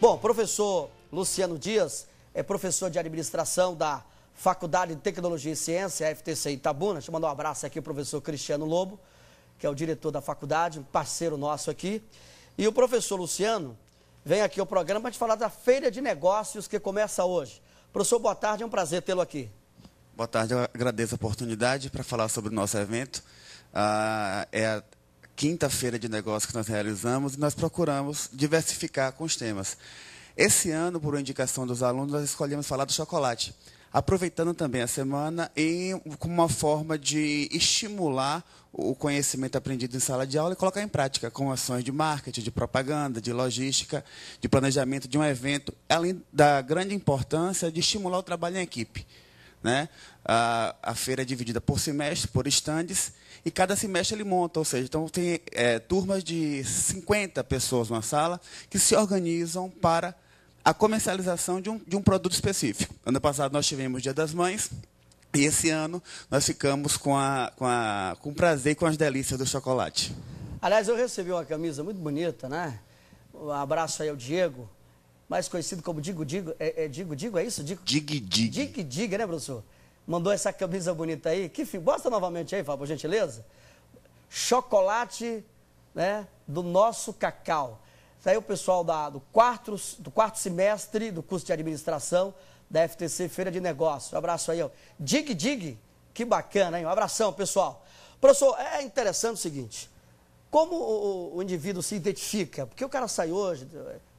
Bom, professor Luciano Dias é professor de administração da Faculdade de Tecnologia e Ciência, FTC Itabuna. Deixa eu mandar um abraço aqui ao professor Cristiano Lobo, que é o diretor da faculdade, um parceiro nosso aqui. E o professor Luciano vem aqui ao programa para te falar da feira de negócios que começa hoje. Professor, boa tarde, é um prazer tê-lo aqui. Boa tarde, eu agradeço a oportunidade para falar sobre o nosso evento. Ah, é quinta-feira de negócios que nós realizamos e nós procuramos diversificar com os temas. Esse ano, por indicação dos alunos, nós escolhemos falar do chocolate, aproveitando também a semana e como uma forma de estimular o conhecimento aprendido em sala de aula e colocar em prática com ações de marketing, de propaganda, de logística, de planejamento de um evento, além da grande importância de estimular o trabalho em equipe. Né? A, a feira é dividida por semestre, por estandes, e cada semestre ele monta, ou seja, então tem é, turmas de 50 pessoas numa sala que se organizam para a comercialização de um, de um produto específico. Ano passado nós tivemos Dia das Mães, e esse ano nós ficamos com, a, com, a, com prazer e com as delícias do chocolate. Aliás, eu recebi uma camisa muito bonita, né? Um abraço aí ao Diego, mais conhecido como Digo Digo. É, é Digo Digo, é isso? Digo, Dig Dig. Dig né, professor? Mandou essa camisa bonita aí. Que fim. Mostra novamente aí, Fábio, por gentileza. Chocolate, né, do nosso cacau. saiu aí é o pessoal da, do, quarto, do quarto semestre do curso de administração da FTC Feira de Negócios. Um abraço aí, ó. Dig Dig, que bacana, hein? Um abração, pessoal. Professor, é interessante o seguinte, como o, o indivíduo se identifica, porque o cara sai hoje,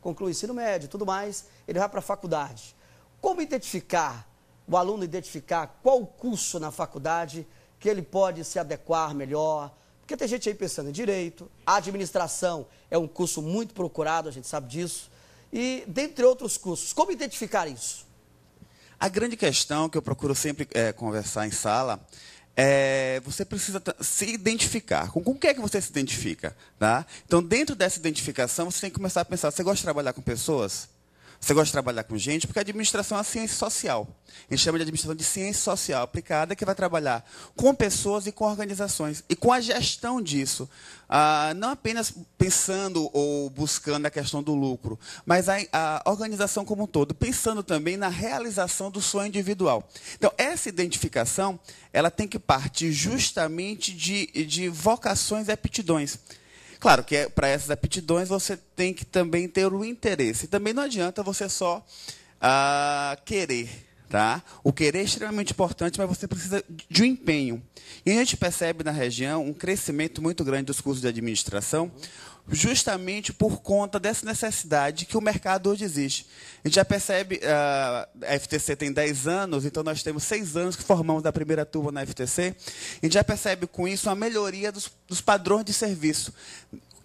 conclui o ensino médio, tudo mais, ele vai para a faculdade. Como identificar, o aluno identificar qual curso na faculdade que ele pode se adequar melhor? Porque tem gente aí pensando em direito, administração é um curso muito procurado, a gente sabe disso, e dentre outros cursos. Como identificar isso? A grande questão que eu procuro sempre é, conversar em sala é, você precisa se identificar. Com, com o que é que você se identifica? Tá? Então, dentro dessa identificação, você tem que começar a pensar: você gosta de trabalhar com pessoas? Você gosta de trabalhar com gente? Porque a administração é ciência social. A gente chama de administração de ciência social aplicada, que vai trabalhar com pessoas e com organizações. E com a gestão disso. Ah, não apenas pensando ou buscando a questão do lucro, mas a, a organização como um todo. Pensando também na realização do sonho individual. Então, essa identificação ela tem que partir justamente de, de vocações e aptidões. Claro que é, para essas aptidões você tem que também ter o interesse. Também não adianta você só uh, querer. Tá? O querer é extremamente importante, mas você precisa de um empenho. E a gente percebe na região um crescimento muito grande dos cursos de administração, uhum justamente por conta dessa necessidade que o mercado hoje existe. A gente já percebe, ah, a FTC tem 10 anos, então nós temos 6 anos que formamos a primeira turma na FTC, a gente já percebe com isso a melhoria dos, dos padrões de serviço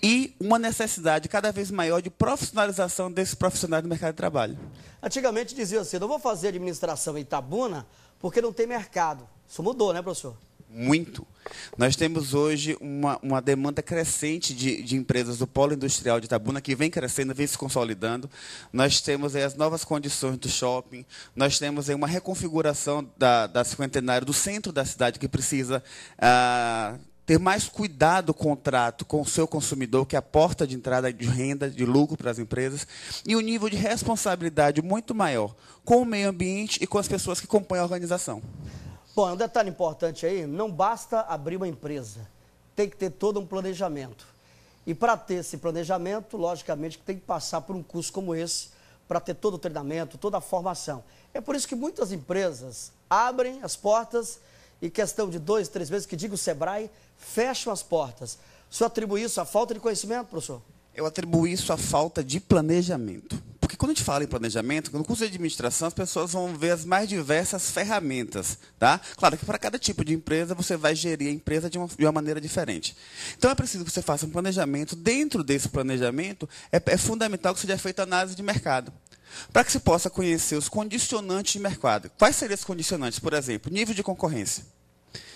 e uma necessidade cada vez maior de profissionalização desses profissionais do mercado de trabalho. Antigamente dizia assim, não vou fazer administração em Itabuna porque não tem mercado. Isso mudou, né, professor? muito. Nós temos hoje uma, uma demanda crescente de, de, empresas do polo industrial de Itabuna, que vem crescendo, vem se consolidando. Nós temos as novas condições do shopping, nós temos uma reconfiguração da, da do centro da cidade, que precisa ah, ter mais cuidado com o contrato com o seu consumidor, que é a porta de entrada de renda, de lucro para as empresas, e um nível de responsabilidade muito maior com o meio ambiente e com as pessoas que compõem a organização. Bom, um detalhe importante aí, não basta abrir uma empresa, tem que ter todo um planejamento. E para ter esse planejamento, logicamente que tem que passar por um curso como esse, para ter todo o treinamento, toda a formação. É por isso que muitas empresas abrem as portas e questão de dois, três meses, que diga o SEBRAE, fecham as portas. O senhor atribui isso à falta de conhecimento, professor? Eu atribuo isso à falta de planejamento. Porque quando a gente fala em planejamento, no curso de administração, as pessoas vão ver as mais diversas ferramentas. Tá? Claro que para cada tipo de empresa, você vai gerir a empresa de uma, de uma maneira diferente. Então, é preciso que você faça um planejamento. Dentro desse planejamento, é, é fundamental que seja feita análise de mercado para que se possa conhecer os condicionantes de mercado. Quais seriam esses condicionantes? Por exemplo, nível de concorrência.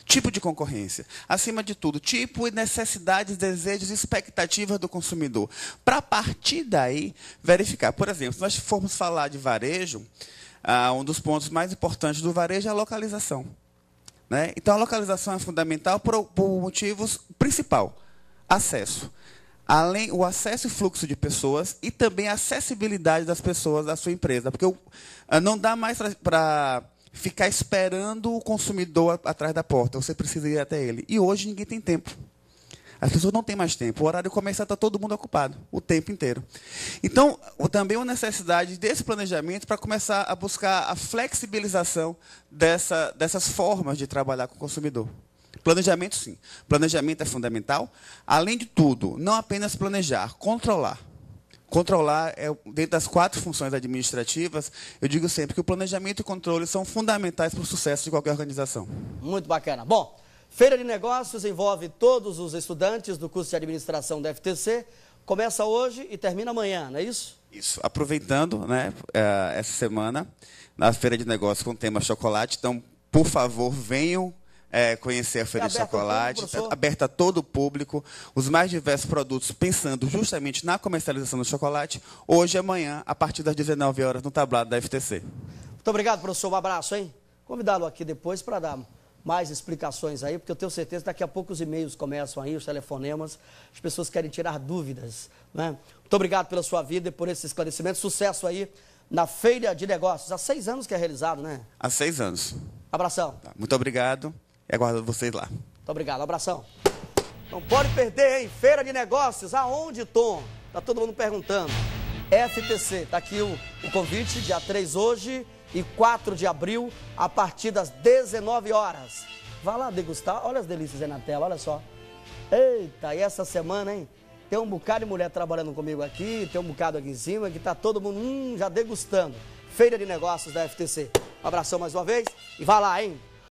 Tipo de concorrência. Acima de tudo, tipo e necessidades, desejos e expectativas do consumidor. Para partir daí, verificar. Por exemplo, se nós formos falar de varejo, ah, um dos pontos mais importantes do varejo é a localização. Né? Então, a localização é fundamental por, por motivos principal: acesso. Além o acesso e fluxo de pessoas e também a acessibilidade das pessoas à sua empresa. Porque ah, não dá mais para ficar esperando o consumidor atrás da porta. Você precisa ir até ele. E hoje ninguém tem tempo. As pessoas não têm mais tempo. O horário comercial está todo mundo ocupado, o tempo inteiro. Então, também uma necessidade desse planejamento para começar a buscar a flexibilização dessa, dessas formas de trabalhar com o consumidor. Planejamento, sim. Planejamento é fundamental. Além de tudo, não apenas planejar, controlar. Controlar é dentro das quatro funções administrativas. Eu digo sempre que o planejamento e o controle são fundamentais para o sucesso de qualquer organização. Muito bacana. Bom, Feira de Negócios envolve todos os estudantes do curso de administração da FTC. Começa hoje e termina amanhã, não é isso? Isso. Aproveitando né, é, essa semana, na Feira de Negócios com o tema chocolate, então, por favor, venham é, conhecer a Feira é de Chocolate, aberta a todo o público, os mais diversos produtos, pensando justamente na comercialização do chocolate, hoje e amanhã, a partir das 19 horas, no tablado da FTC. Muito obrigado, professor. Um abraço, hein? Convidá-lo aqui depois para dar mais explicações aí, porque eu tenho certeza que daqui a pouco os e-mails começam aí, os telefonemas, as pessoas querem tirar dúvidas. Né? Muito obrigado pela sua vida e por esse esclarecimento. Sucesso aí na Feira de Negócios. Há seis anos que é realizado, né? Há seis anos. Abração. Tá, muito obrigado. E é aguardo vocês lá. Muito obrigado, um abração. Não pode perder, hein? Feira de negócios, aonde, Tom? Tá todo mundo perguntando. FTC, tá aqui o, o convite, dia 3 hoje e 4 de abril, a partir das 19 horas. Vá lá degustar, olha as delícias aí na tela, olha só. Eita, e essa semana, hein? Tem um bocado de mulher trabalhando comigo aqui, tem um bocado aqui em cima, que tá todo mundo hum, já degustando. Feira de negócios da FTC. Um abração mais uma vez e vá lá, hein?